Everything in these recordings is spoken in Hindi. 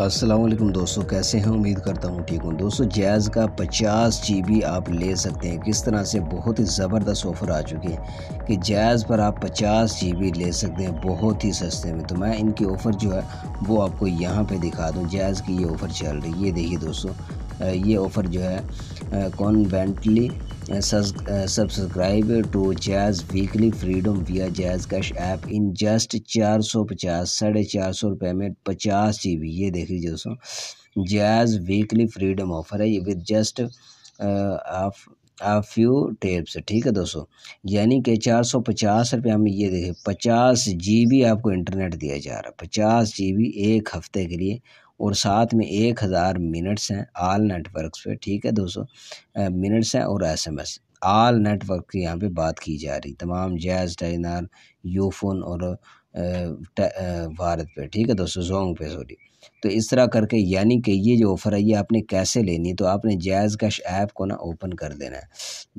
असलम दोस्तों कैसे हैं उम्मीद करता हूँ ठीक हूँ दोस्तों जैज़ का 50 जी आप ले सकते हैं किस तरह से बहुत ही ज़बरदस्त ऑफ़र आ चुकी है कि जैज़ पर आप 50 जी ले सकते हैं बहुत ही सस्ते में तो मैं इनकी ऑफ़र जो है वो आपको यहाँ पे दिखा दूँ जैज़ की ये ऑफ़र चल रही है ये देखिए दोस्तों ये ऑफ़र जो है conveniently subscribe to Jazz weekly freedom via Jazz cash app in just चार सौ पचास साढ़े चार सौ रुपये में पचास जी बी ये देख लीजिए दोस्तों जैज़ वीकली फ्रीडम ऑफर है ये with just of a few taps ठीक है दोस्तों यानी कि चार सौ पचास रुपये हम ये देखें पचास जी बी आपको इंटरनेट दिया जा रहा है पचास जी बी एक हफ़्ते के लिए और साथ में एक हज़ार मिनट्स हैं आल नेटवर्क्स पे ठीक है दोस्तों मिनट्स हैं और एसएमएस आल नेटवर्क की यहाँ पे बात की जा रही तमाम जैज़ टाइनार यूफोन और भारत पे ठीक है दोस्तों जोंग पे सॉरी तो इस तरह करके यानी कि ये जो ऑफ़र है ये आपने कैसे लेनी तो आपने जैज़ कैश ऐप को ना ओपन कर देना है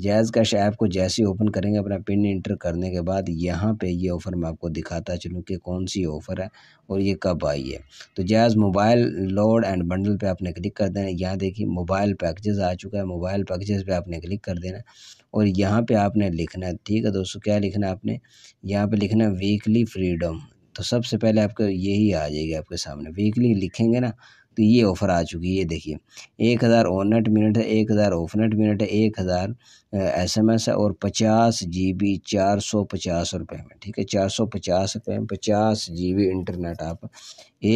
जैज़ कैश ऐप को जैसे ओपन करेंगे अपना पिन इंटर करने के बाद यहाँ पे ये ऑफ़र मैं आपको दिखाता चलूँ कि कौन सी ऑफ़र है और ये कब आई है तो Jazz mobile load and bundle पे आपने क्लिक कर देना यहाँ देखिए मोबाइल पैकेजेस आ चुका है मोबाइल पैकेजेस पे आपने क्लिक कर देना और यहाँ पर आपने लिखना है ठीक है दोस्तों क्या लिखना है आपने यहाँ पर लिखना है वीकली फ्री फ्रीडम तो सबसे पहले आपको यही आ जाएगी आपके सामने वीकली लिखेंगे ना तो ये ऑफ़र आ चुकी है ये देखिए एक हज़ार ओनट मिनट है एक हज़ार ऑफ नेट मिनट है एक हज़ार एस एम एस है और पचास जी बी चार सौ पचास रुपये में ठीक है चार सौ पचास रुपये में पचास जी बी इंटरनेट आप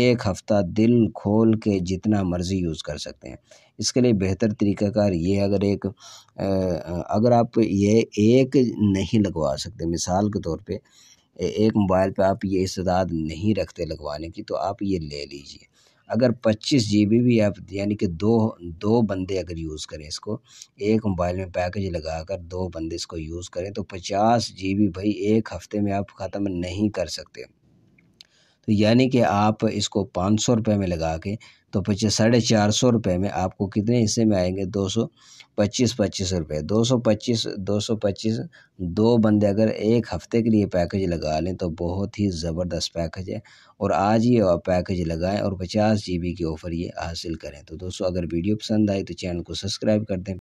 एक हफ़्ता दिल खोल के जितना मर्ज़ी यूज़ कर सकते हैं इसके लिए बेहतर तरीक़ाकार ये अगर एक अगर आप ये एक नहीं लगवा सकते मिसाल के तौर पर एक मोबाइल पे आप ये इस्तादात नहीं रखते लगवाने की तो आप ये ले लीजिए अगर पच्चीस जी बी भी आप यानी कि दो दो बंदे अगर यूज़ करें इसको एक मोबाइल में पैकेज लगा कर दो बंदे इसको यूज़ करें तो पचास जी बी भाई एक हफ़्ते में आप ख़त्म नहीं कर सकते तो यानी कि आप इसको पाँच सौ रुपये में लगा के तो पच्चीस साढ़े चार सौ रुपये में आपको कितने हिस्से में आएंगे दो सौ पच्चीस पच्चीस रुपये दो सौ पच्चीस दो सौ पच्चीस दो बंदे अगर एक हफ्ते के लिए पैकेज लगा लें तो बहुत ही ज़बरदस्त पैकेज है और आज ये पैकेज लगाएं और पचास जी बी की ऑफ़र ये हासिल करें तो दोस्तों अगर वीडियो पसंद आई तो चैनल को सब्सक्राइब कर दें